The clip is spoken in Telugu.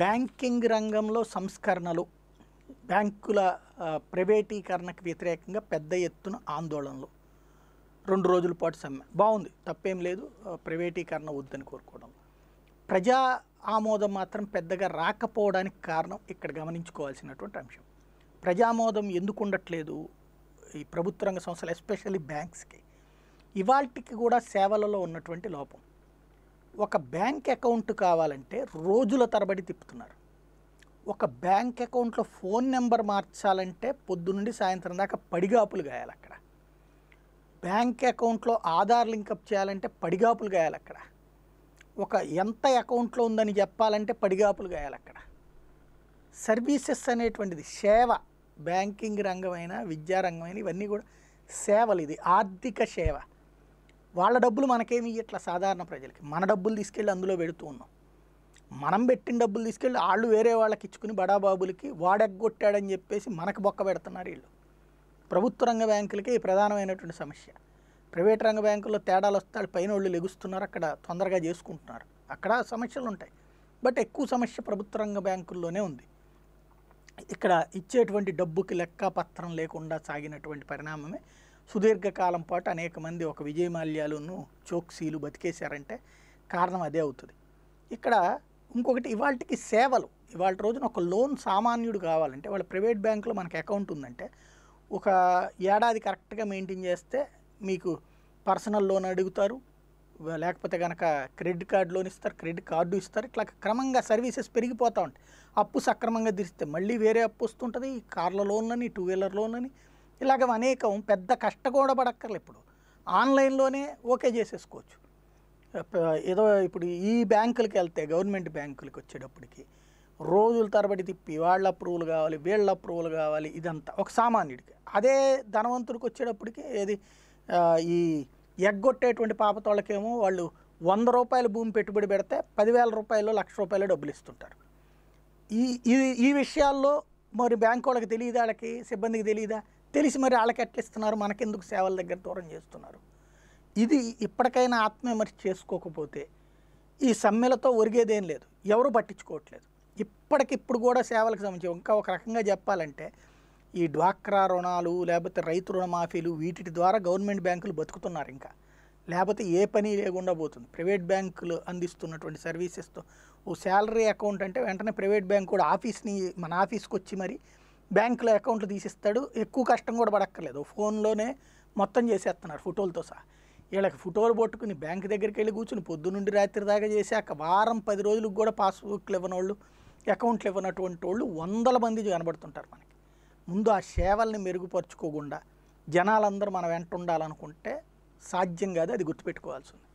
బ్యాంకింగ్ రంగంలో సంస్కరణలు బ్యాంకుల ప్రైవేటీకరణకు వ్యతిరేకంగా పెద్ద ఎత్తున ఆందోళనలు రెండు రోజుల పాటు సమ్మె బాగుంది తప్పేం లేదు ప్రైవేటీకరణ వద్దని కోరుకోవడం ప్రజా ఆమోదం మాత్రం పెద్దగా రాకపోవడానికి కారణం ఇక్కడ గమనించుకోవాల్సినటువంటి అంశం ప్రజామోదం ఎందుకు ఉండట్లేదు ఈ ప్రభుత్వ రంగ సంస్థలు ఎస్పెషల్లీ బ్యాంక్స్కి ఇవాళకి కూడా సేవలలో ఉన్నటువంటి లోపం ఒక బ్యాంక్ అకౌంట్ కావాలంటే రోజుల తరబడి తిప్పుతున్నారు ఒక బ్యాంక్ అకౌంట్లో ఫోన్ నెంబర్ మార్చాలంటే పొద్దునుండి సాయంత్రం దాకా పడిగాపులు గాయాలి అక్కడ బ్యాంక్ అకౌంట్లో ఆధార్ లింకప్ చేయాలంటే పడిగాపులు గాయాలి అక్కడ ఒక ఎంత అకౌంట్లో ఉందని చెప్పాలంటే పడిగాపులు గాయాలి అక్కడ సర్వీసెస్ అనేటువంటిది సేవ బ్యాంకింగ్ రంగమైన విద్యారంగమైన ఇవన్నీ కూడా సేవలు ఇది ఆర్థిక సేవ వాళ్ళ డబ్బులు మనకేమి ఇట్లా సాధారణ ప్రజలకి మన డబ్బులు తీసుకెళ్ళి అందులో పెడుతూ ఉన్నాం మనం పెట్టిన డబ్బులు తీసుకెళ్ళి వాళ్ళు వేరే వాళ్ళకి ఇచ్చుకుని బడాబాబులకి వాడెగ్గొట్టాడని చెప్పేసి మనకు బొక్క పెడుతున్నారు వీళ్ళు ప్రభుత్వ రంగ బ్యాంకులకే ప్రధానమైనటువంటి సమస్య ప్రైవేట్ రంగ బ్యాంకుల్లో తేడాలు వస్తాడు పైన వాళ్ళు లెగుస్తున్నారు అక్కడ తొందరగా చేసుకుంటున్నారు అక్కడ సమస్యలు ఉంటాయి బట్ ఎక్కువ సమస్య ప్రభుత్వ రంగ బ్యాంకుల్లోనే ఉంది ఇక్కడ ఇచ్చేటువంటి డబ్బుకి లెక్క పత్రం లేకుండా సాగినటువంటి పరిణామమే సుదీర్ఘకాలం పాటు అనేక మంది ఒక విజయమాల్యాలను చోక్సీలు బతికేశారంటే కారణం అదే అవుతుంది ఇక్కడ ఇంకొకటి ఇవాళకి సేవలు ఇవాళ రోజున ఒక లోన్ సామాన్యుడు కావాలంటే వాళ్ళ ప్రైవేట్ బ్యాంకులో మనకు అకౌంట్ ఉందంటే ఒక ఏడాది కరెక్ట్గా మెయింటైన్ చేస్తే మీకు పర్సనల్ లోన్ అడుగుతారు లేకపోతే కనుక క్రెడిట్ కార్డు లోన్ ఇస్తారు క్రెడిట్ కార్డు ఇస్తారు ఇట్లా క్రమంగా సర్వీసెస్ పెరిగిపోతూ ఉంటాయి అప్పు సక్రమంగా తీరిస్తే మళ్ళీ వేరే అప్పు వస్తుంటుంది కార్ల లోన్లని టూ వీలర్ లోన్లని ఇలాగ అనేకం పెద్ద కష్టగోడ పడక్కర్లే ఇప్పుడు ఆన్లైన్లోనే ఓకే చేసేసుకోవచ్చు ఏదో ఇప్పుడు ఈ బ్యాంకులకి వెళ్తే గవర్నమెంట్ బ్యాంకులకి వచ్చేటప్పటికి రోజుల తరబడి తిప్పి వాళ్ళ అప్రూవల్ కావాలి వీళ్ళ అప్రూవల్ కావాలి ఇదంతా ఒక సామాన్యుడికి అదే ధనవంతుడికి వచ్చేటప్పటికి ఏది ఈ ఎగ్గొట్టేటువంటి పాపతోళ్ళకేమో వాళ్ళు వంద రూపాయల భూమి పెట్టుబడి పెడితే పదివేల రూపాయలు లక్ష రూపాయలు డబ్బులు ఇస్తుంటారు ఈ ఈ విషయాల్లో మరి బ్యాంకు వాళ్ళకి తెలియదా వాళ్ళకి సిబ్బందికి తెలియదా తెలిసి మరి వాళ్ళకి ఎట్లిస్తున్నారు మనకెందుకు సేవల దగ్గర దూరం చేస్తున్నారు ఇది ఇప్పటికైనా ఆత్మవిమర్శ చేసుకోకపోతే ఈ సమ్మెలతో ఒరిగేదేం లేదు ఎవరు పట్టించుకోవట్లేదు ఇప్పటికిప్పుడు కూడా సేవలకు సంబంధించి ఇంకా ఒక రకంగా చెప్పాలంటే ఈ డ్వాక్రా రుణాలు లేకపోతే రైతు రుణమాఫీలు వీటి ద్వారా గవర్నమెంట్ బ్యాంకులు బతుకుతున్నారు ఇంకా లేకపోతే ఏ పని లేకుండా పోతుంది ప్రైవేట్ బ్యాంకులు అందిస్తున్నటువంటి సర్వీసెస్తో ఓ శాలరీ అకౌంట్ అంటే వెంటనే ప్రైవేట్ బ్యాంకు కూడా ఆఫీస్ని మన ఆఫీస్కి వచ్చి మరి బ్యాంకులో అకౌంట్లు తీసిస్తాడు ఎక్కువ కష్టం కూడా పడక్కర్లేదు ఫోన్లోనే మొత్తం చేసేస్తున్నారు ఫోటోలతో సహా వీళ్ళకి ఫోటోలు పట్టుకుని బ్యాంక్ దగ్గరికి వెళ్ళి కూర్చుని పొద్దునుండి రాత్రి దాకా చేశాక వారం పది రోజులకు కూడా పాస్బుక్లు ఇవ్వని వాళ్ళు అకౌంట్లు ఇవ్వనటువంటి వాళ్ళు వందల మంది కనబడుతుంటారు మనకి ముందు ఆ సేవల్ని మెరుగుపరచుకోకుండా జనాలందరూ మన వెంట ఉండాలనుకుంటే సాధ్యం కాదు అది గుర్తుపెట్టుకోవాల్సి ఉంది